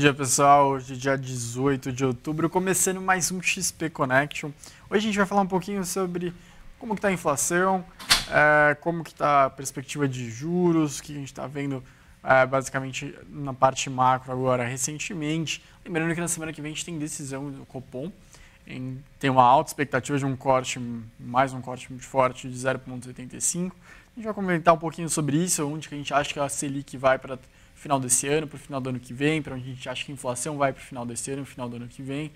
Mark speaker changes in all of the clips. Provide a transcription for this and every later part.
Speaker 1: dia pessoal, hoje é dia 18 de outubro, começando mais um XP Connection. Hoje a gente vai falar um pouquinho sobre como está a inflação, é, como que está a perspectiva de juros, o que a gente está vendo é, basicamente na parte macro agora recentemente. Lembrando que na semana que vem a gente tem decisão do Copom, em, tem uma alta expectativa de um corte, mais um corte muito forte de 0,85. A gente vai comentar um pouquinho sobre isso, onde que a gente acha que a Selic vai para final desse ano, para o final do ano que vem, para onde a gente acha que a inflação vai para o final desse ano, final do ano que vem.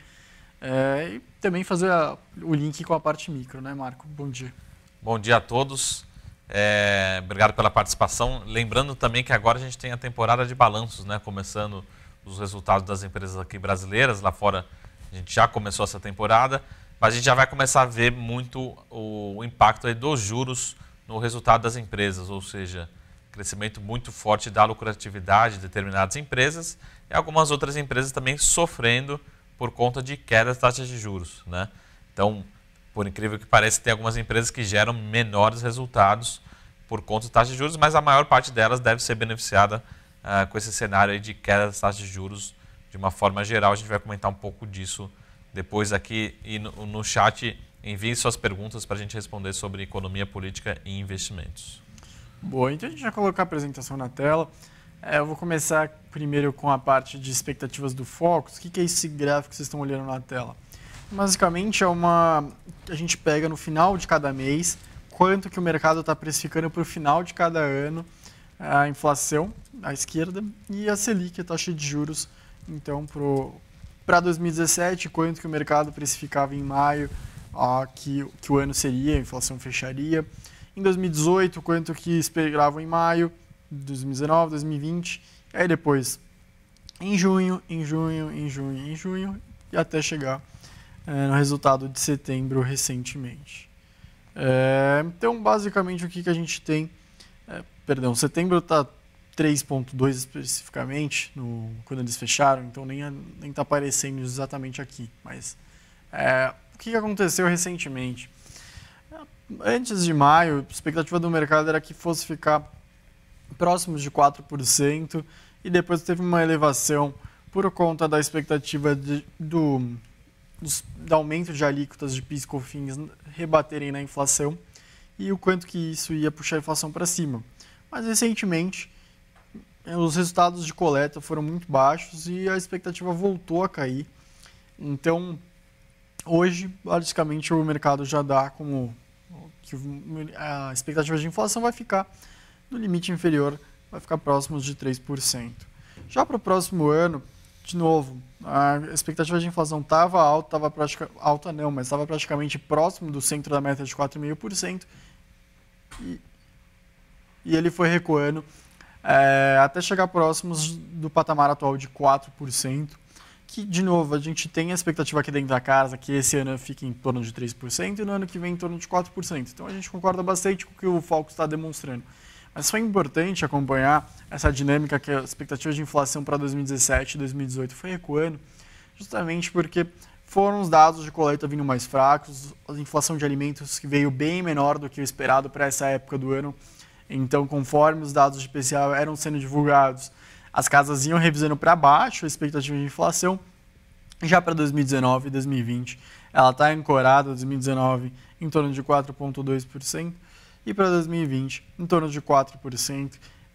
Speaker 1: É, e também fazer a, o link com a parte micro, né, Marco? Bom dia.
Speaker 2: Bom dia a todos. É, obrigado pela participação. Lembrando também que agora a gente tem a temporada de balanços, né? Começando os resultados das empresas aqui brasileiras, lá fora a gente já começou essa temporada, mas a gente já vai começar a ver muito o impacto dos juros no resultado das empresas, ou seja, crescimento muito forte da lucratividade de determinadas empresas e algumas outras empresas também sofrendo por conta de queda das taxas de juros. Né? Então, por incrível que pareça, tem algumas empresas que geram menores resultados por conta de taxas de juros, mas a maior parte delas deve ser beneficiada ah, com esse cenário de queda das taxas de juros de uma forma geral. A gente vai comentar um pouco disso depois aqui e no, no chat. Envie suas perguntas para a gente responder sobre economia política e investimentos.
Speaker 1: Boa, então a gente vai colocar a apresentação na tela. É, eu vou começar primeiro com a parte de expectativas do Focus. O que é esse gráfico que vocês estão olhando na tela? Basicamente é uma... a gente pega no final de cada mês quanto que o mercado está precificando para o final de cada ano a inflação à esquerda e a Selic, a taxa de juros, então para 2017, quanto que o mercado precificava em maio, ó, que, que o ano seria, a inflação fecharia, em 2018, quanto que esperavam em maio, 2019, 2020. E aí depois, em junho, em junho, em junho, em junho, e até chegar é, no resultado de setembro recentemente. É, então, basicamente, o que, que a gente tem... É, perdão, setembro está 3.2 especificamente, no, quando eles fecharam, então nem está aparecendo exatamente aqui. Mas é, o que aconteceu recentemente? antes de maio, a expectativa do mercado era que fosse ficar próximos de 4% e depois teve uma elevação por conta da expectativa de, do, dos, do aumento de alíquotas de PIS COFINS rebaterem na inflação e o quanto que isso ia puxar a inflação para cima. Mas recentemente os resultados de coleta foram muito baixos e a expectativa voltou a cair. Então, hoje, basicamente, o mercado já dá como que a expectativa de inflação vai ficar no limite inferior, vai ficar próximo de 3%. Já para o próximo ano, de novo, a expectativa de inflação estava alta, estava alta não, mas estava praticamente próximo do centro da meta de 4,5%, e, e ele foi recuando é, até chegar próximos do patamar atual de 4% que, de novo, a gente tem a expectativa aqui dentro da casa que esse ano fique em torno de 3% e no ano que vem em torno de 4%. Então a gente concorda bastante com o que o Foco está demonstrando. Mas foi importante acompanhar essa dinâmica que a expectativa de inflação para 2017 e 2018 foi recuando, justamente porque foram os dados de coleta vindo mais fracos, a inflação de alimentos que veio bem menor do que o esperado para essa época do ano. Então, conforme os dados de especial eram sendo divulgados, as casas iam revisando para baixo a expectativa de inflação. Já para 2019 e 2020, ela está ancorada, 2019, em torno de 4,2%, e para 2020, em torno de 4%.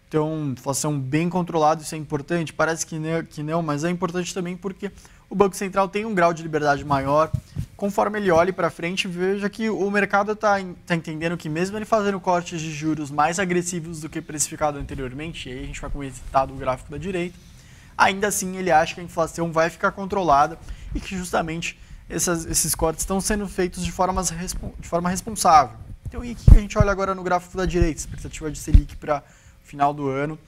Speaker 1: Então, inflação bem controlada, isso é importante. Parece que não, é, que não, mas é importante também porque o Banco Central tem um grau de liberdade maior conforme ele olhe para frente, veja que o mercado está tá entendendo que mesmo ele fazendo cortes de juros mais agressivos do que precificado anteriormente, e aí a gente vai comentar do gráfico da direita, ainda assim ele acha que a inflação vai ficar controlada e que justamente essas, esses cortes estão sendo feitos de, formas, de forma responsável. Então, e que a gente olha agora no gráfico da direita, expectativa de Selic para final do ano,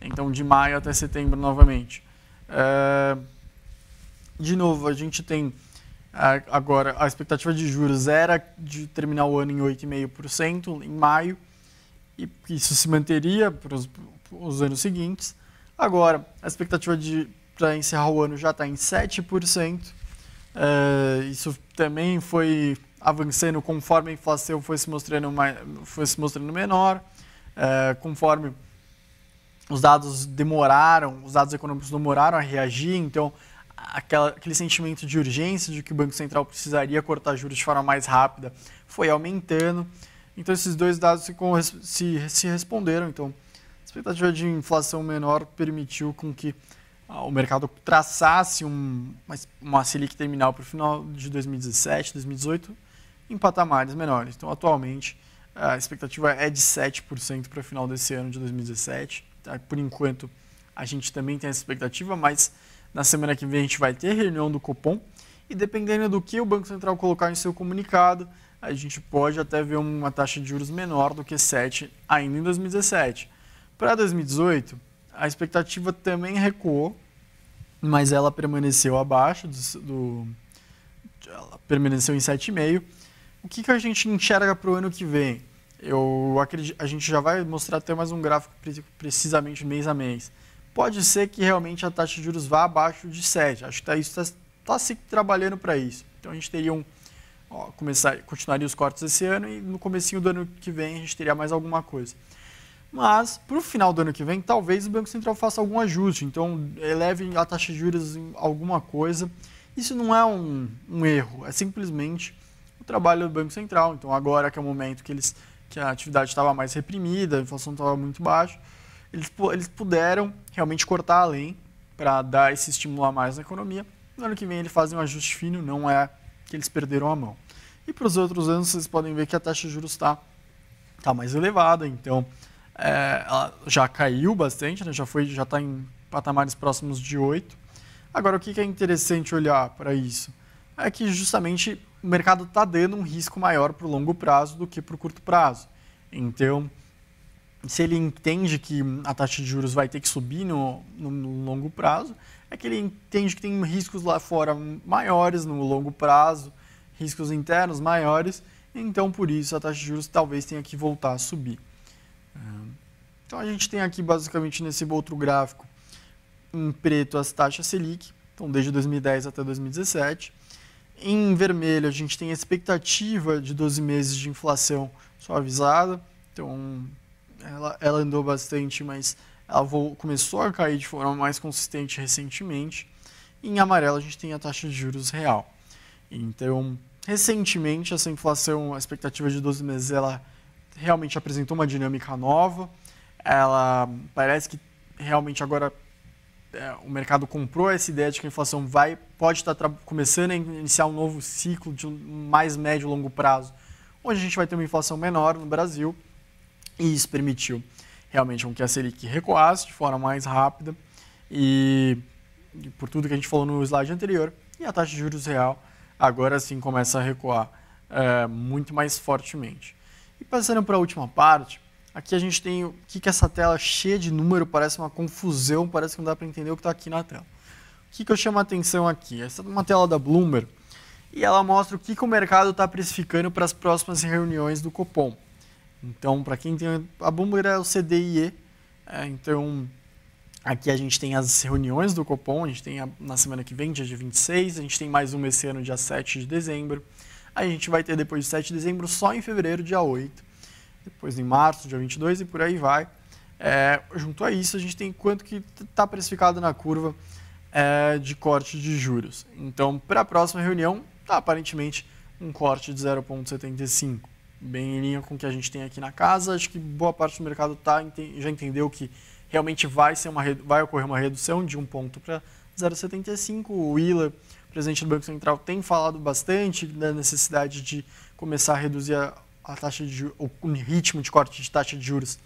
Speaker 1: então de maio até setembro novamente. É... De novo, a gente tem Agora, a expectativa de juros era de terminar o ano em 8,5% em maio, e isso se manteria para os, para os anos seguintes. Agora, a expectativa de para encerrar o ano já está em 7%. É, eh, isso também foi avançando conforme a inflação foi se mostrando, mais, foi se mostrando menor, eh, conforme os dados demoraram, os dados econômicos demoraram a reagir, então aquela, aquele sentimento de urgência de que o Banco Central precisaria cortar juros de forma mais rápida foi aumentando. Então, esses dois dados se, se, se responderam. Então, a expectativa de inflação menor permitiu com que ah, o mercado traçasse um, uma Selic terminal para o final de 2017, 2018, em patamares menores. Então, atualmente, a expectativa é de 7% para o final desse ano de 2017. Tá, por enquanto, a gente também tem essa expectativa, mas na semana que vem a gente vai ter reunião do Copom e dependendo do que o Banco Central colocar em seu comunicado, a gente pode até ver uma taxa de juros menor do que 7 ainda em 2017. Para 2018, a expectativa também recuou, mas ela permaneceu abaixo do, do ela permaneceu em 7,5. O que, que a gente enxerga para o ano que vem? Eu acredito, a gente já vai mostrar até mais um gráfico precisamente mês a mês pode ser que realmente a taxa de juros vá abaixo de 7. Acho que tá, isso está tá se trabalhando para isso. Então a gente teria um. Ó, começar, continuaria os cortes esse ano e no comecinho do ano que vem a gente teria mais alguma coisa. Mas, para o final do ano que vem, talvez o Banco Central faça algum ajuste. Então, eleve a taxa de juros em alguma coisa. Isso não é um, um erro, é simplesmente o trabalho do Banco Central. Então, agora que é o momento que, eles, que a atividade estava mais reprimida, a inflação estava muito baixa, eles, eles puderam realmente cortar além para dar esse estímulo a mais na economia. No ano que vem eles fazem um ajuste fino, não é que eles perderam a mão. E para os outros anos, vocês podem ver que a taxa de juros está tá mais elevada, então é, ela já caiu bastante, né? já foi, já está em patamares próximos de 8. Agora, o que, que é interessante olhar para isso? É que justamente o mercado está dando um risco maior para o longo prazo do que para o curto prazo. Então, se ele entende que a taxa de juros vai ter que subir no, no, no, longo prazo, é que ele entende que tem riscos lá fora maiores no longo prazo, riscos internos maiores, então por isso a taxa de juros talvez tenha que voltar a subir. É, então a gente tem aqui basicamente nesse outro gráfico em preto as taxas Selic, então desde 2010 até 2017. Em vermelho a gente tem a expectativa de 12 meses de inflação suavizada, então ela, ela andou bastante, mas ela começou a cair de forma mais consistente recentemente. E em amarelo a gente tem a taxa de juros real. Então, recentemente essa inflação, a expectativa de 12 meses, ela realmente apresentou uma dinâmica nova. Ela parece que realmente agora é, o mercado comprou essa ideia de que a inflação vai pode estar tá começando a iniciar um novo ciclo de mais médio e longo prazo, onde a gente vai ter uma inflação menor no Brasil e isso permitiu realmente com que a Selic recuasse de forma mais rápida e, e por tudo que a gente falou no slide anterior, e a taxa de juros real agora sim começa a recuar é, muito mais fortemente. E passando para a última parte, aqui a gente tem o que, que essa tela cheia de número parece uma confusão, parece que não dá para entender o que está aqui na tela. O que, que eu chamo a atenção aqui? Essa é uma tela da Bloomberg e ela mostra o que, que o mercado está precificando para as próximas reuniões do Copom. Então, para quem tem. A Bloomberg é o CDIE. É, então, aqui a gente tem as reuniões do Copom. A gente tem a, na semana que vem, dia 26. A gente tem mais uma esse ano, dia 7 de dezembro. a gente vai ter depois de 7 de dezembro, só em fevereiro, dia 8. Depois em março, dia 22 e por aí vai. É, junto a isso, a gente tem quanto que está precificado na curva é, de corte de juros. Então, para a próxima reunião, está aparentemente um corte de 0,75 bem em linha com o que a gente tem aqui na casa. Acho que boa parte do mercado tá, já entendeu que realmente vai, ser uma, vai ocorrer uma redução de um ponto para 0,75. O Willer, presidente do Banco Central, tem falado bastante da necessidade de começar a reduzir a, a taxa de o ritmo de corte de taxa de juros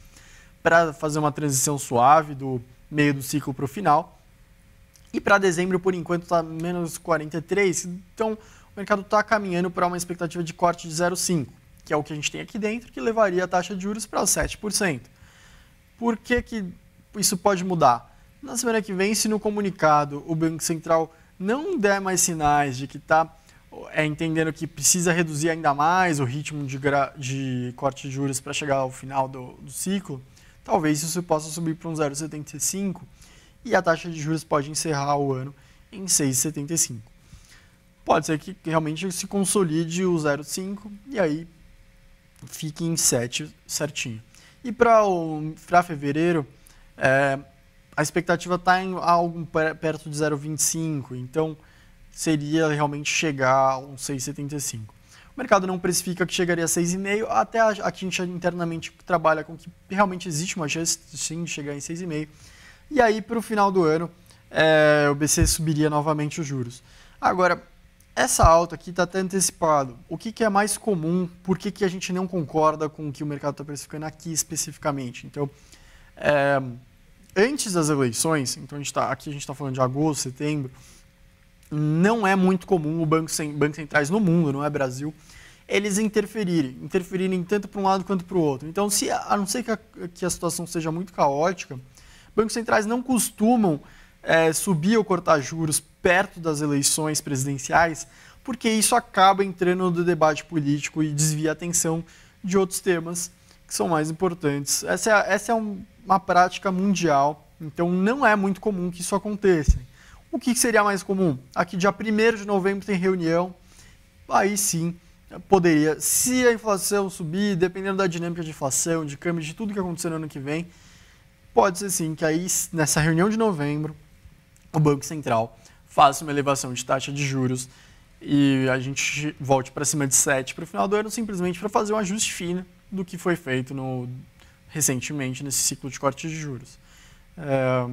Speaker 1: para fazer uma transição suave do meio do ciclo para o final. E para dezembro, por enquanto, está menos 43. Então, o mercado está caminhando para uma expectativa de corte de 0,5 que é o que a gente tem aqui dentro, que levaria a taxa de juros para os 7%. Por que, que isso pode mudar? Na semana que vem, se no comunicado o Banco Central não der mais sinais de que está é, entendendo que precisa reduzir ainda mais o ritmo de, de corte de juros para chegar ao final do, do ciclo, talvez isso possa subir para um 0,75 e a taxa de juros pode encerrar o ano em 6,75. Pode ser que realmente se consolide o 0,5 e aí fique em 7 certinho. E para fevereiro, é, a expectativa está em algo perto de 0,25, então seria realmente chegar a um 6,75. O mercado não precifica que chegaria a 6,5, até a, a gente internamente trabalha com que realmente existe uma chance sim de chegar em 6,5. E aí, para o final do ano, é, o BC subiria novamente os juros. Agora, essa alta aqui está até antecipado. O que, que, é mais comum? Por que, que a gente não concorda com o que o mercado está precificando aqui especificamente? Então, é, antes das eleições, então a gente tá, aqui a gente está falando de agosto, setembro, não é muito comum o banco, sem, centrais no mundo, não é Brasil, eles interferirem, interferirem tanto para um lado quanto para o outro. Então, se, a não ser que a, que a situação seja muito caótica, bancos centrais não costumam é, subir ou cortar juros perto das eleições presidenciais, porque isso acaba entrando no debate político e desvia a atenção de outros temas que são mais importantes. Essa é, essa é um, uma prática mundial, então não é muito comum que isso aconteça. O que seria mais comum? Aqui, dia 1 de novembro, tem reunião, aí sim poderia, se a inflação subir, dependendo da dinâmica de inflação, de câmbio, de tudo que acontecer no ano que vem, pode ser sim que aí, nessa reunião de novembro, o Banco Central faça uma elevação de taxa de juros e a gente volte para cima de 7 para o final do ano, simplesmente para fazer um ajuste fino do que foi feito no, recentemente nesse ciclo de corte de juros. É,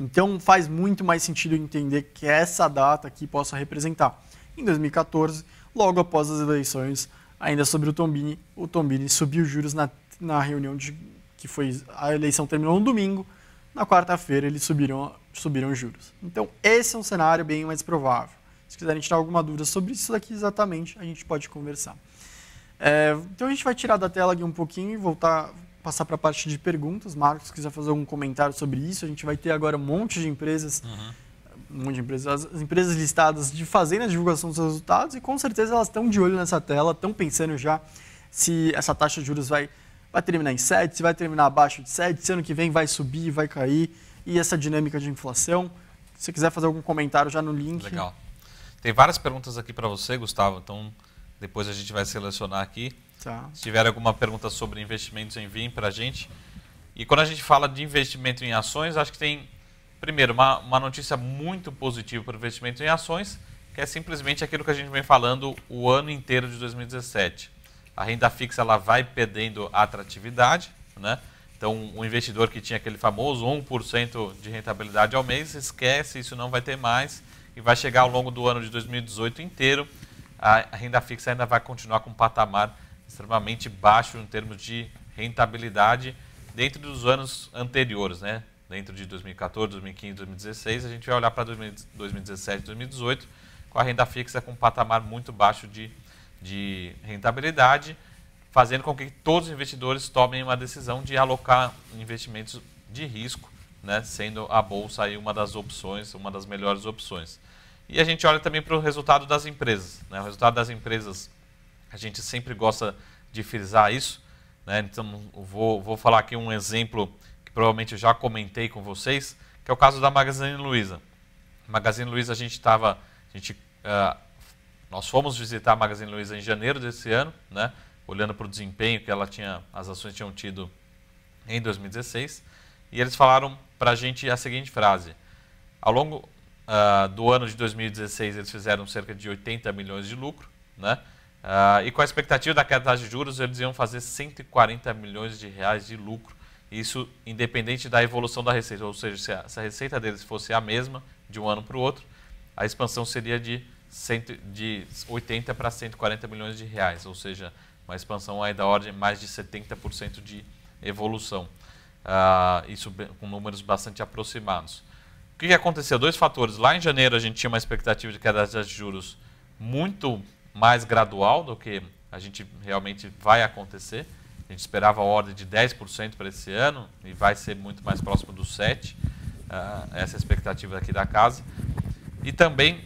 Speaker 1: então faz muito mais sentido entender que essa data aqui possa representar. Em 2014, logo após as eleições, ainda sobre o Tombini, o Tombini subiu os juros na, na reunião de que foi a eleição terminou no domingo, na quarta-feira eles subiram subiram os juros. Então, esse é um cenário bem mais provável. Se quiserem tirar alguma dúvida sobre isso daqui exatamente, a gente pode conversar. É, então, a gente vai tirar da tela aqui um pouquinho e voltar, passar para a parte de perguntas. Marcos, se quiser fazer algum comentário sobre isso, a gente vai ter agora um monte de empresas, uhum. um monte de empresas, as empresas listadas de fazendo a divulgação dos resultados e com certeza elas estão de olho nessa tela, estão pensando já se essa taxa de juros vai, vai terminar em 7, se vai terminar abaixo de 7, se ano que vem vai subir, vai cair e essa dinâmica de inflação. Se quiser fazer algum comentário já no link. Legal.
Speaker 2: Tem várias perguntas aqui para você, Gustavo, então depois a gente vai selecionar aqui. Tá. Se tiver alguma pergunta sobre investimentos, enviem para a gente. E quando a gente fala de investimento em ações, acho que tem, primeiro, uma, uma notícia muito positiva para o investimento em ações, que é simplesmente aquilo que a gente vem falando o ano inteiro de 2017. A renda fixa ela vai perdendo atratividade, né? Então, o um investidor que tinha aquele famoso 1% de rentabilidade ao mês esquece, isso não vai ter mais e vai chegar ao longo do ano de 2018 inteiro. A renda fixa ainda vai continuar com um patamar extremamente baixo em termos de rentabilidade dentro dos anos anteriores, né? Dentro de 2014, 2015, 2016, a gente vai olhar para 2017, 2018 com a renda fixa com um patamar muito baixo de, de rentabilidade fazendo com que todos os investidores tomem uma decisão de alocar investimentos de risco, né, sendo a bolsa aí uma das opções, uma das melhores opções. E a gente olha também para o resultado das empresas. Né? O resultado das empresas, a gente sempre gosta de frisar isso. Né? Então, vou, vou falar aqui um exemplo que provavelmente eu já comentei com vocês, que é o caso da Magazine Luiza. Magazine Luiza, a gente estava. A gente, uh, nós fomos visitar a Magazine Luiza em janeiro desse ano, né? olhando para o desempenho que ela tinha, as ações tinham tido em 2016, e eles falaram para a gente a seguinte frase: ao longo uh, do ano de 2016 eles fizeram cerca de 80 milhões de lucro, né? Uh, e com a expectativa da queda de juros eles iam fazer 140 milhões de reais de lucro, isso independente da evolução da receita, ou seja, se a, se a receita deles fosse a mesma de um ano para o outro, a expansão seria de, cento, de 80 para 140 milhões de reais, ou seja, uma expansão aí da ordem mais de 70% de evolução. Uh, isso com números bastante aproximados. O que, que aconteceu? Dois fatores. Lá em janeiro a gente tinha uma expectativa de queda de juros muito mais gradual do que a gente realmente vai acontecer. A gente esperava a ordem de 10% para esse ano e vai ser muito mais próximo do 7%. Uh, essa é a expectativa aqui da casa. E também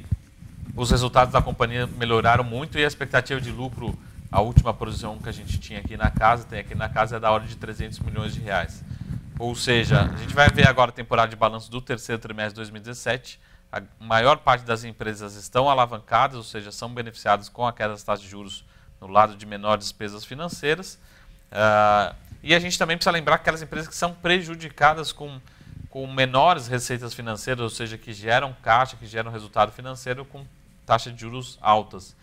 Speaker 2: os resultados da companhia melhoraram muito e a expectativa de lucro a última produção que a gente tinha aqui na casa, tem aqui na casa, é da ordem de 300 milhões de reais. Ou seja, a gente vai ver agora a temporada de balanço do terceiro trimestre de 2017. A maior parte das empresas estão alavancadas, ou seja, são beneficiadas com a queda das taxas de juros no lado de menores despesas financeiras. Uh, e a gente também precisa lembrar aquelas empresas que são prejudicadas com, com menores receitas financeiras, ou seja, que geram caixa, que geram resultado financeiro com taxas de juros altas.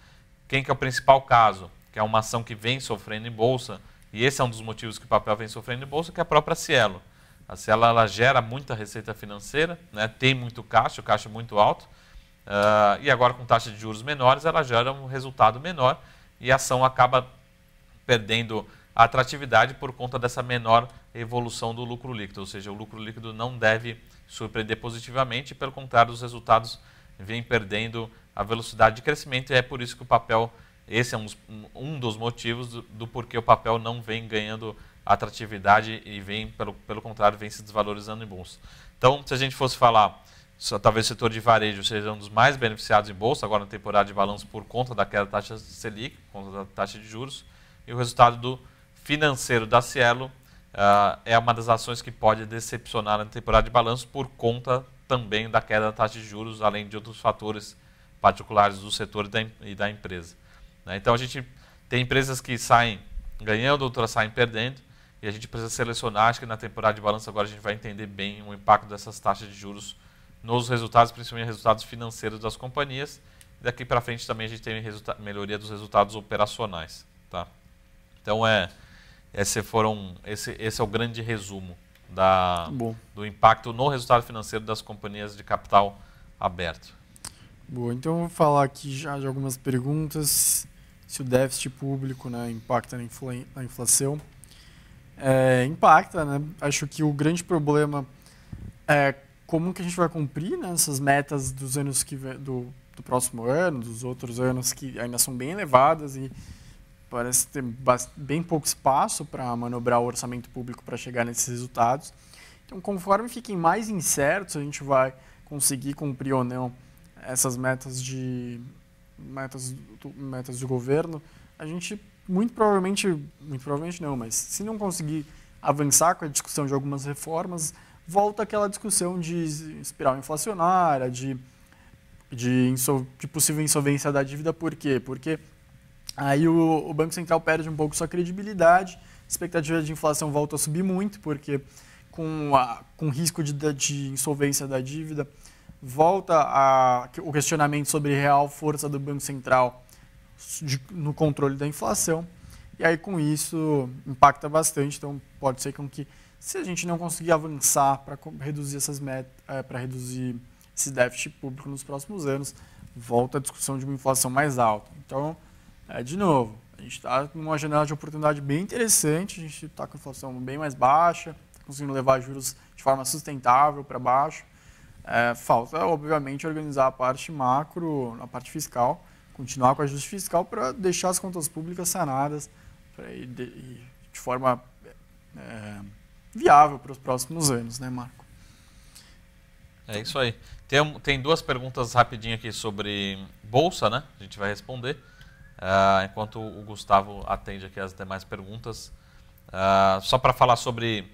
Speaker 2: Quem que é o principal caso? que é uma ação que vem sofrendo em bolsa, e esse é um dos motivos que o papel vem sofrendo em bolsa, que é a própria Cielo. A Cielo ela gera muita receita financeira, né? tem muito caixa, o caixa é muito alto, uh, e agora com taxa de juros menores ela gera um resultado menor e a ação acaba perdendo atratividade por conta dessa menor evolução do lucro líquido, ou seja, o lucro líquido não deve surpreender positivamente, pelo contrário, os resultados vêm perdendo a velocidade de crescimento e é por isso que o papel esse é um, um dos motivos do, do porquê o papel não vem ganhando atratividade e vem, pelo, pelo contrário, vem se desvalorizando em bolsa. Então, se a gente fosse falar, talvez o setor de varejo seja um dos mais beneficiados em bolsa, agora na temporada de balanço, por conta da queda da taxa Selic, por conta da taxa de juros, e o resultado do financeiro da Cielo uh, é uma das ações que pode decepcionar na temporada de balanço, por conta também da queda da taxa de juros, além de outros fatores particulares do setor e da empresa. Né? Então a gente tem empresas que saem ganhando, outras saem perdendo, e a gente precisa selecionar. Acho que na temporada de balanço agora a gente vai entender bem o impacto dessas taxas de juros nos resultados, principalmente resultados financeiros das companhias. E daqui para frente também a gente tem melhoria dos resultados operacionais. Tá? Então é, esse, foram, esse, esse é o grande resumo da, do impacto no resultado financeiro das companhias de capital aberto.
Speaker 1: bom então eu vou falar aqui já de algumas perguntas se o déficit público né, impacta na, infla na inflação. É, impacta, né? Acho que o grande problema é como que a gente vai cumprir né, essas metas dos anos que vem, do, do próximo ano, dos outros anos que ainda são bem elevadas e parece ter bem pouco espaço para manobrar o orçamento público para chegar nesses resultados. Então, conforme fiquem mais incertos, a gente vai conseguir cumprir ou não essas metas de metas do, metas do governo, a gente muito provavelmente, muito provavelmente não, mas se não conseguir avançar com a discussão de algumas reformas, volta aquela discussão de espiral inflacionária, de, de, de possível insolvência da dívida. Por quê? Porque aí o, o Banco Central perde um pouco sua credibilidade, a expectativa de inflação volta a subir muito, porque com, a, com risco de, de insolvência da dívida, volta a, o questionamento sobre real força do Banco Central de, no controle da inflação. E aí, com isso, impacta bastante. Então, pode ser com que, se a gente não conseguir avançar para reduzir essas metas, é, para reduzir esse déficit público nos próximos anos, volta a discussão de uma inflação mais alta. Então, é, de novo, a gente está numa janela de oportunidade bem interessante, a gente está com a inflação bem mais baixa, tá conseguindo levar juros de forma sustentável para baixo. É, falta, obviamente, organizar a parte macro, a parte fiscal, continuar com a ajuste fiscal para deixar as contas públicas sanadas ir de, de, forma é, viável para os próximos anos, né, Marco?
Speaker 2: É isso aí. Tem, tem duas perguntas rapidinho aqui sobre bolsa, né? A gente vai responder. Uh, enquanto o Gustavo atende aqui as demais perguntas. Uh, só para falar sobre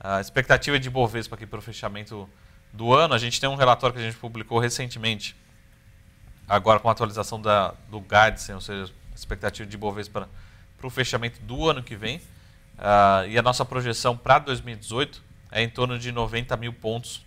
Speaker 2: a é, expectativa de Bovespa aqui para o fechamento do ano, a gente tem um relatório que a gente publicou recentemente, agora com a atualização da, do Guidance, ou seja, expectativa de Bovespa para o fechamento do ano que vem. Uh, e a nossa projeção para 2018 é em torno de 90 mil pontos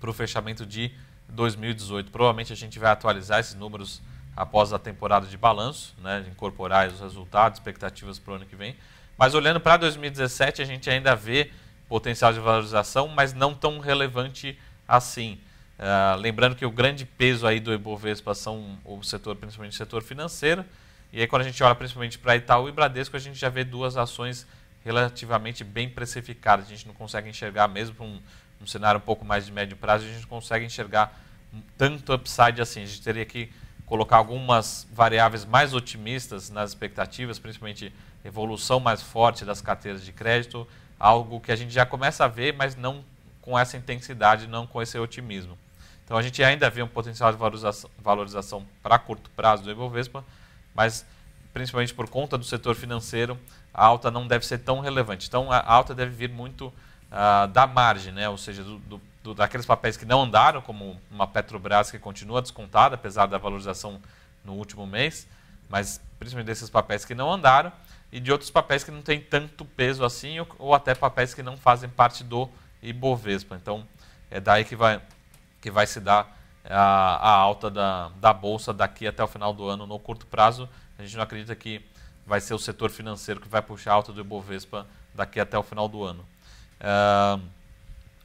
Speaker 2: para o fechamento de 2018. Provavelmente a gente vai atualizar esses números após a temporada de balanço, né, incorporar os resultados, expectativas para o ano que vem. Mas olhando para 2017, a gente ainda vê potencial de valorização, mas não tão relevante assim. Uh, lembrando que o grande peso aí do Ibovespa são o setor, principalmente o setor financeiro. E aí quando a gente olha principalmente para Itaú e Bradesco, a gente já vê duas ações relativamente bem precificadas. A gente não consegue enxergar, mesmo para um, um, cenário um pouco mais de médio prazo, a gente não consegue enxergar tanto upside assim. A gente teria que colocar algumas variáveis mais otimistas nas expectativas, principalmente evolução mais forte das carteiras de crédito, algo que a gente já começa a ver, mas não com essa intensidade, não com esse otimismo. Então a gente ainda vê um potencial de valorização, valorização para curto prazo do Ibovespa, mas principalmente por conta do setor financeiro, a alta não deve ser tão relevante. Então a alta deve vir muito uh, da margem, né? ou seja, do, do, do, daqueles papéis que não andaram, como uma Petrobras que continua descontada, apesar da valorização no último mês, mas principalmente desses papéis que não andaram, e de outros papéis que não têm tanto peso assim, ou, ou, até papéis que não fazem parte do Ibovespa. Então, é daí que vai, que vai se dar é, a, a alta da, da Bolsa daqui até o final do ano, no curto prazo. A gente não acredita que vai ser o setor financeiro que vai puxar a alta do Ibovespa daqui até o final do ano. Uh,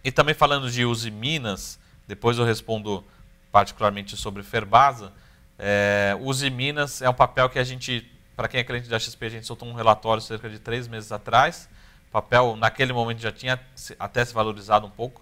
Speaker 2: e também falando de Uzi Minas, depois eu respondo particularmente sobre Ferbasa. É, Uzi Minas é um papel que a gente para quem é cliente da XP, a gente soltou um relatório cerca de três meses atrás. O papel, naquele momento, já tinha até se valorizado um pouco,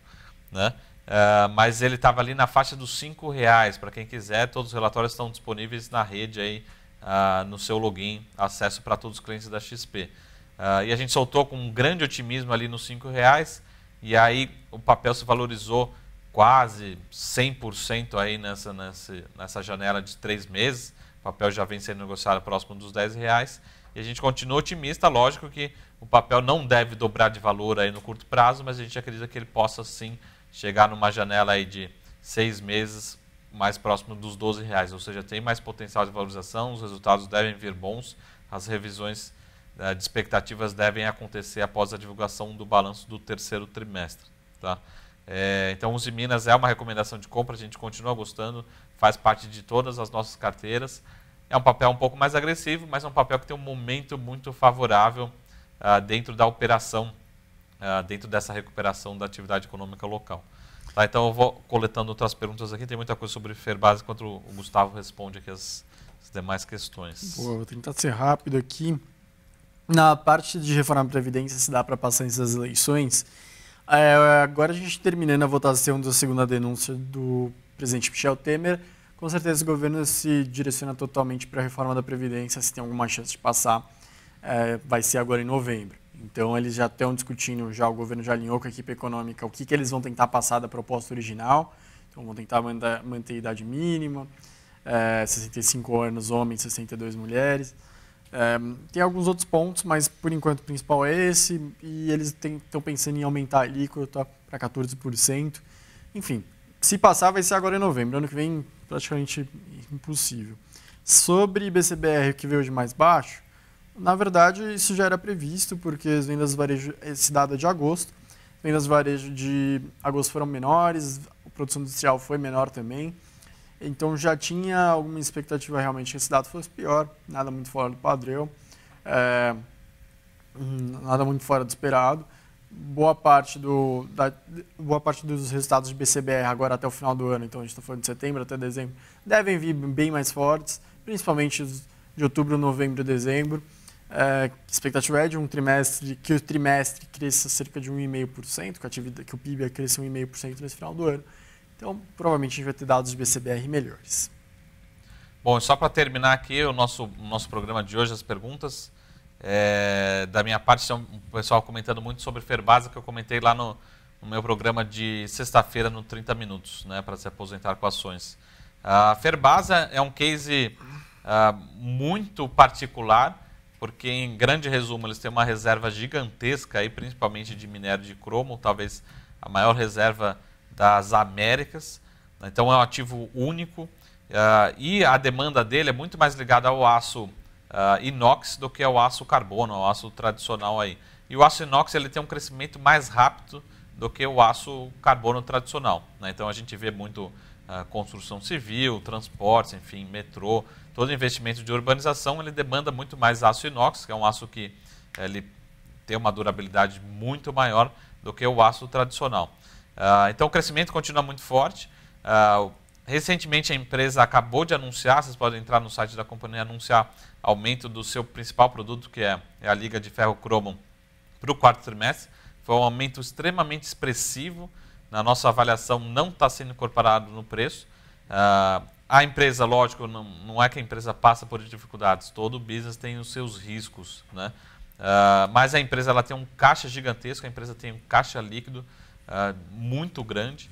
Speaker 2: né? Uh, mas ele estava ali na faixa dos R$ reais. Para quem quiser, todos os relatórios estão disponíveis na rede aí, uh, no seu login, acesso para todos os clientes da XP. Uh, ah, e a gente soltou com um grande otimismo ali nos R$ reais e aí o papel se valorizou quase 100% aí nessa, nessa, nessa janela de três meses. O papel já vem sendo negociado próximo dos 10 reais. E a gente continua otimista, lógico que o papel não deve dobrar de valor aí no curto prazo, mas a gente acredita que ele possa sim chegar numa janela aí de seis meses mais próximo dos 12 reais, ou seja, tem mais potencial de valorização, os resultados devem vir bons, as revisões eh, de expectativas devem acontecer após a divulgação do balanço do terceiro trimestre. Tá? É, então, 11 Minas é uma recomendação de compra, a gente continua gostando, faz parte de todas as nossas carteiras. É um papel um pouco mais agressivo, mas é um papel que tem um momento muito favorável uh, dentro da operação, uh, dentro dessa recuperação da atividade econômica local. Tá, então eu vou coletando outras perguntas aqui, tem muita coisa sobre Ferbase, enquanto o Gustavo responde aqui as, as demais questões. Boa,
Speaker 1: vou tentar ser rápido aqui. Na parte de reforma da Previdência, se dá para passar essas eleições, é, agora a gente terminando a votação da segunda denúncia do presidente Michel Temer. Com certeza o governo se direciona totalmente para a reforma da Previdência, se tem alguma chance de passar, é, vai ser agora em novembro. Então eles já estão discutindo, já o governo já alinhou com a equipe econômica o que, que eles vão tentar passar da proposta original. Então vão tentar manter a idade mínima, é, 65 anos homens, 62 mulheres. É, tem alguns outros pontos, mas por enquanto o principal é esse, e eles estão pensando em aumentar a alíquota para 14%. Enfim, se passar, vai ser agora em novembro. Ano que vem, praticamente impossível. Sobre BCBR, que veio de mais baixo, na verdade, isso já era previsto, porque as vendas varejo, esse dado é de agosto, vendas varejo de agosto foram menores, a produção industrial foi menor também. Então já tinha alguma expectativa realmente que esse dado fosse pior, nada muito fora do padrão, é, hum, nada muito fora do esperado boa parte, do, da, boa parte dos resultados de BCBR agora até o final do ano, então a gente está falando de setembro até dezembro, devem vir bem mais fortes, principalmente os de outubro, novembro e dezembro. É, expectativa é de um trimestre que o trimestre cresça cerca de 1,5%, que, que o PIB cresça 1,5% nesse final do ano. Então, provavelmente a gente vai ter dados de BCBR
Speaker 2: melhores. Bom, só para terminar aqui o nosso, nosso programa de hoje, as perguntas. É, da minha parte, tinha um pessoal comentando muito sobre Ferbasa, que eu comentei lá no, no meu programa de sexta-feira, no 30 Minutos, né, para se aposentar com ações. A Ferbasa é um case uh, muito particular, porque, em grande resumo, eles têm uma reserva gigantesca, aí, principalmente de minério de cromo, talvez a maior reserva das Américas. Né. Então, é um ativo único. Uh, e a demanda dele é muito mais ligada ao aço uh, inox do que ao aço carbono, ao aço tradicional aí. E o aço inox ele tem um crescimento mais rápido do que o aço carbono tradicional. Né? Então a gente vê muito uh, construção civil, transportes, enfim, metrô, todo investimento de urbanização ele demanda muito mais aço inox, que é um aço que eh, ele tem uma durabilidade muito maior do que o aço tradicional. Uh, então o crescimento continua muito forte. Uh, recentemente a empresa acabou de anunciar, vocês podem entrar no site da companhia anunciar aumento do seu principal produto, que é, é a liga de ferro cromo, para o quarto trimestre. Foi um aumento extremamente expressivo. Na nossa avaliação, não está sendo incorporado no preço. Uh, a empresa, lógico, não, não, é que a empresa passa por dificuldades. Todo business tem os seus riscos, né? Uh, mas a empresa ela tem um caixa gigantesco, a empresa tem um caixa líquido uh, muito grande.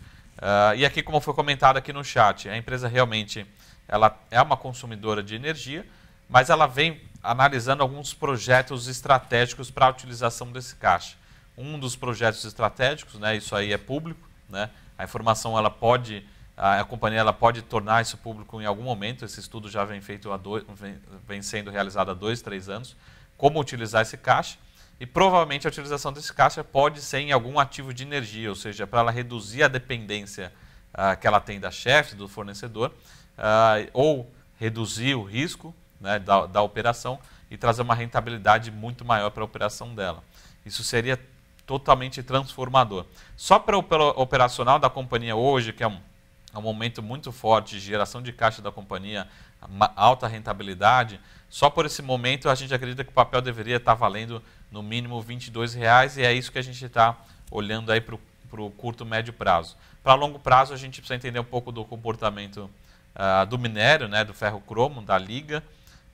Speaker 2: e aqui, como foi comentado aqui no chat, a empresa realmente ela é uma consumidora de energia, mas ela vem analisando alguns projetos estratégicos para a utilização desse caixa. Um dos projetos estratégicos, né, isso aí é público, né, a informação ela pode, a, companhia ela pode tornar isso público em algum momento, esse estudo já vem, feito há dois, vem, vem sendo realizado há dois, três anos, como utilizar esse caixa, e provavelmente a utilização desse caixa pode ser em algum ativo de energia, ou seja, para ela reduzir a dependência uh, que ela tem da chefe, do fornecedor, uh, ou reduzir o risco, né, da, da operação e trazer uma rentabilidade muito maior para a operação dela. Isso seria totalmente transformador. Só para o operacional da companhia hoje, que é um, é um momento muito forte, geração de caixa da companhia, alta rentabilidade, só por esse momento a gente acredita que o papel deveria estar valendo no mínimo R$ 22,00 e é isso que a gente está olhando aí para o curto, médio prazo. Para longo prazo, a gente precisa entender um pouco do comportamento uh, do minério, né, do ferro cromo, da liga,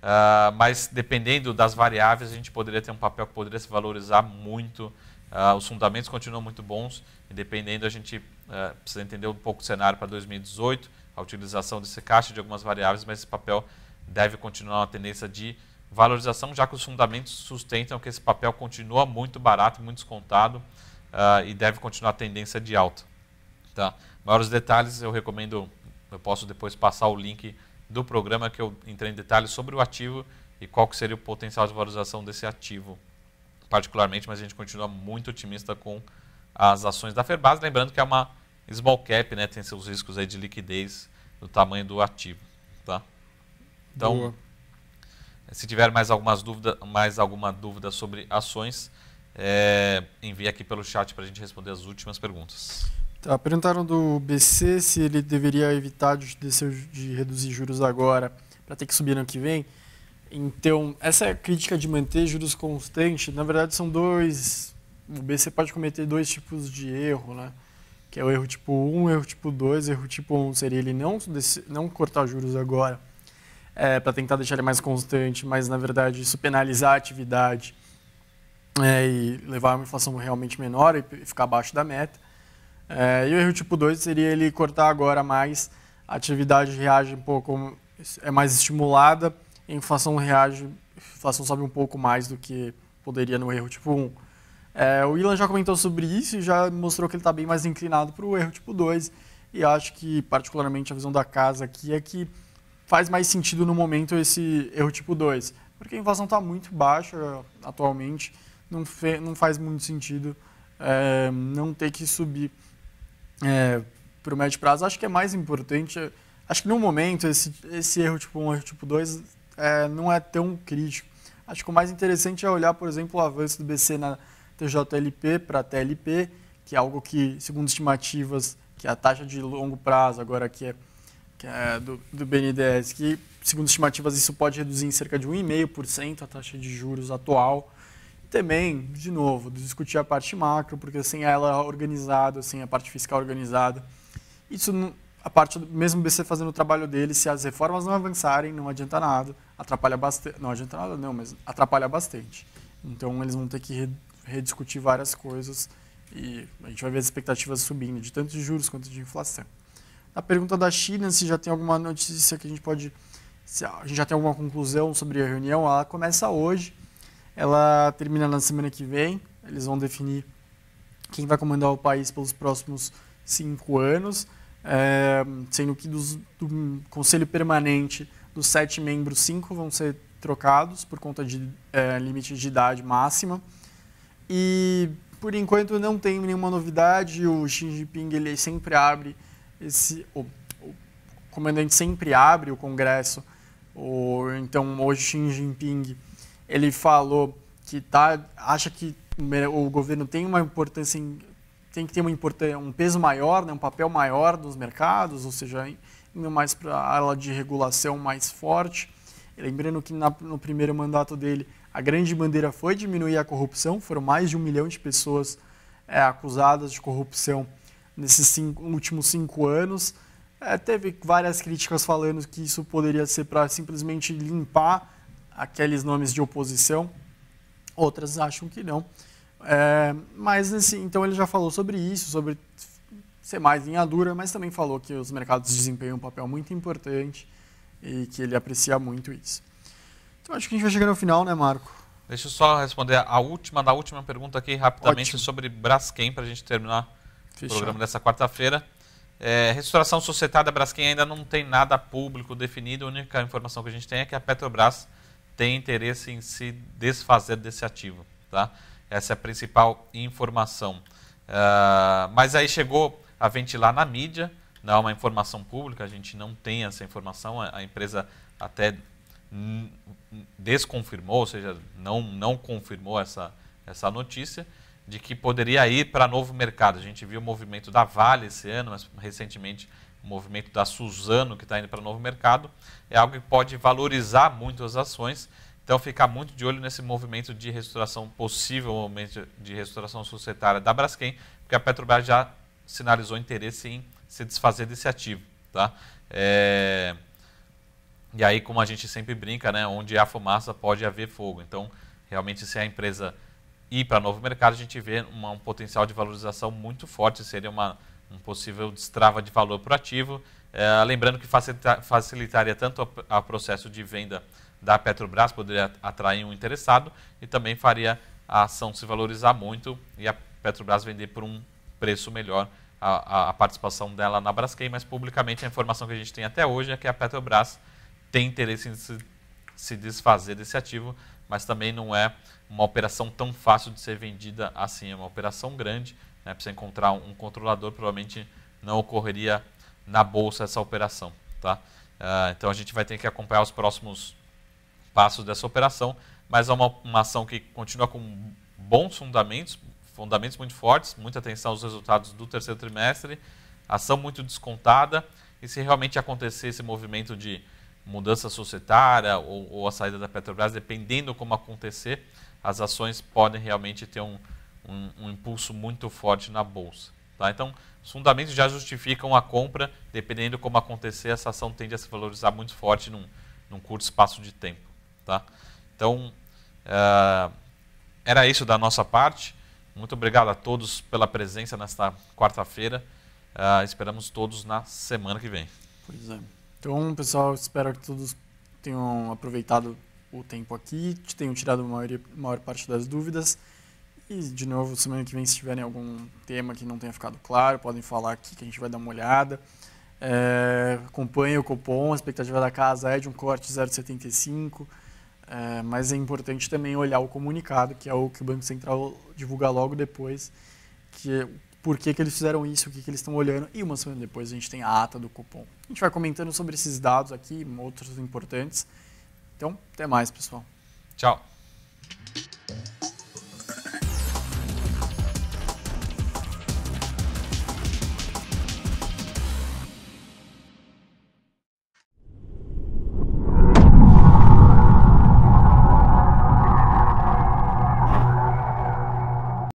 Speaker 2: Uh, mas dependendo das variáveis, a gente poderia ter um papel que poderia se valorizar muito. Uh, os fundamentos continuam muito bons, e dependendo, a gente uh, precisa entender um pouco o cenário para 2018, a utilização desse caixa de algumas variáveis, mas esse papel deve continuar uma tendência de valorização, já que os fundamentos sustentam que esse papel continua muito barato, muito descontado e deve continuar a tendência de alta. Tá? Maiores detalhes eu recomendo, eu posso depois passar o link do programa que eu entrei em detalhes sobre o ativo e qual que seria o potencial de valorização desse ativo particularmente, mas a gente continua muito otimista com as ações da Ferbase, lembrando que é uma small cap, né, tem seus riscos aí de liquidez do tamanho do ativo, tá? Então, Boa. se tiver mais algumas dúvidas, mais alguma dúvida sobre ações, é, envie aqui pelo chat para a gente responder as últimas perguntas.
Speaker 1: Tá, perguntaram do BC se ele deveria evitar de, de reduzir juros agora para ter que subir ano que vem. Então, essa crítica de manter juros constantes, na verdade, são dois. O BC pode cometer dois tipos de erro, né? Que é o erro tipo 1, erro tipo 2, erro tipo 1 seria ele não, não cortar juros agora, é, para tentar deixar ele mais constante, mas na verdade isso penalizar a atividade é, e levar a uma inflação realmente menor e ficar abaixo da meta. É, e o erro tipo 2 seria ele cortar agora mais, a atividade reage um pouco, é mais estimulada, a inflação reage, a inflação sobe um pouco mais do que poderia no erro tipo 1. É, o Ilan já comentou sobre isso e já mostrou que ele está bem mais inclinado para o erro tipo 2. E acho que, particularmente, a visão da casa aqui é que faz mais sentido no momento esse erro tipo 2. Porque a inflação está muito baixa atualmente, não, não faz muito sentido é, não ter que subir é, para o médio prazo, acho que é mais importante. Acho que no momento, esse, esse erro tipo 1, erro tipo 2, é, não é tão crítico. Acho que o mais interessante é olhar, por exemplo, o avanço do BC na TJLP para a TLP, que é algo que, segundo estimativas, que é a taxa de longo prazo, agora que é, que é do, do BNDES, que, segundo estimativas, isso pode reduzir em cerca de 1,5% a taxa de juros atual também, de novo, discutir a parte macro, porque sem assim, ela é organizada, sem assim, a parte fiscal é organizada, isso não, a parte mesmo o BC fazendo o trabalho dele, se as reformas não avançarem, não adianta nada, atrapalha bastante, não adianta nada não, mas atrapalha bastante. Então eles vão ter que rediscutir várias coisas e a gente vai ver as expectativas subindo de tanto de juros quanto de inflação. A pergunta da China, se já tem alguma notícia que a gente pode se a gente já tem alguma conclusão sobre a reunião, ela começa hoje ela termina na semana que vem. Eles vão definir quem vai comandar o país pelos próximos cinco anos, é, sendo que dos, do Conselho Permanente, dos sete membros, cinco vão ser trocados por conta de é, limite de idade máxima. E por enquanto não tem nenhuma novidade. O Xi Jinping ele sempre abre esse, o, o comandante sempre abre o Congresso. O, então hoje Xi Jinping ele falou que tá, acha que o governo tem uma importância em, tem que ter uma importância, um peso maior, né, um papel maior nos mercados, ou seja, indo mais para a ala de regulação mais forte. Lembrando que na, no primeiro mandato dele, a grande bandeira foi diminuir a corrupção, foram mais de um milhão de pessoas é, acusadas de corrupção nesses cinco, últimos cinco anos. É, teve várias críticas falando que isso poderia ser para simplesmente limpar aqueles nomes de oposição, outras acham que não. É, mas assim, então ele já falou sobre isso, sobre ser mais linha dura, mas também falou que os mercados desempenham um papel muito importante e que ele aprecia muito isso. Então acho que a gente vai chegando ao final, né, Marco?
Speaker 2: Deixa eu só responder a última da última pergunta aqui rapidamente Ótimo. sobre Braskem para a gente terminar Fechou. o programa dessa quarta-feira. É, restauração societária da Braskem ainda não tem nada público definido. A única informação que a gente tem é que a Petrobras tem interesse em se desfazer desse ativo. Tá? Essa é a principal informação. Uh, mas aí chegou a ventilar na mídia, não é uma informação pública, a gente não tem essa informação, a, empresa até desconfirmou, ou seja, não, não confirmou essa, essa notícia, de que poderia ir para novo mercado. A gente viu o movimento da Vale esse ano, mas recentemente o movimento da Suzano, que está indo para o novo mercado, é algo que pode valorizar muito as ações. Então, ficar muito de olho nesse movimento de restauração possível movimento de restauração societária da Braskem, porque a Petrobras já sinalizou interesse em se desfazer desse ativo. Tá? É... E aí, como a gente sempre brinca, né, onde há fumaça pode haver fogo. Então, realmente, se a empresa ir para novo mercado, a gente vê uma, um potencial de valorização muito forte, seria uma um possível destrava de valor para o ativo. É, lembrando que facilita, facilitaria tanto o processo de venda da Petrobras, poderia atrair um interessado, e também faria a ação se valorizar muito e a Petrobras vender por um preço melhor a, a, a participação dela na Braskem, mas publicamente a informação que a gente tem até hoje é que a Petrobras tem interesse em se, se desfazer desse ativo, mas também não é uma operação tão fácil de ser vendida assim, é uma operação grande, né? Para você encontrar um controlador, provavelmente não ocorreria na bolsa essa operação. Tá? Uh, então a gente vai ter que acompanhar os próximos passos dessa operação, mas é uma, uma ação que continua com bons fundamentos, fundamentos muito fortes, muita atenção aos resultados do terceiro trimestre, ação muito descontada, e se realmente acontecer esse movimento de mudança societária ou, ou a saída da Petrobras, dependendo como acontecer, as ações podem realmente ter um, um, um impulso muito forte na bolsa. Tá? Então, os fundamentos já justificam a compra, dependendo como acontecer, essa ação tende a se valorizar muito forte num, num curto espaço de tempo. Tá? Então, uh, era isso da nossa parte. Muito obrigado a todos pela presença nesta quarta-feira. Uh, esperamos todos na semana que vem. Pois
Speaker 1: é. Então, pessoal, espero que todos tenham aproveitado o tempo aqui, tenham tirado a maior, maior parte das dúvidas. E, de novo, semana que vem, se tiverem algum tema que não tenha ficado claro, podem falar aqui que a gente vai dar uma olhada. É, acompanhe o cupom a expectativa da casa é de um corte 0,75, é, mas é importante também olhar o comunicado, que é o que o Banco Central divulga logo depois, que é por que, que eles fizeram isso, o que, que eles estão olhando, e uma semana depois a gente tem a ata do cupom A gente vai comentando sobre esses dados aqui, outros importantes. Então, até mais, pessoal.
Speaker 2: Tchau.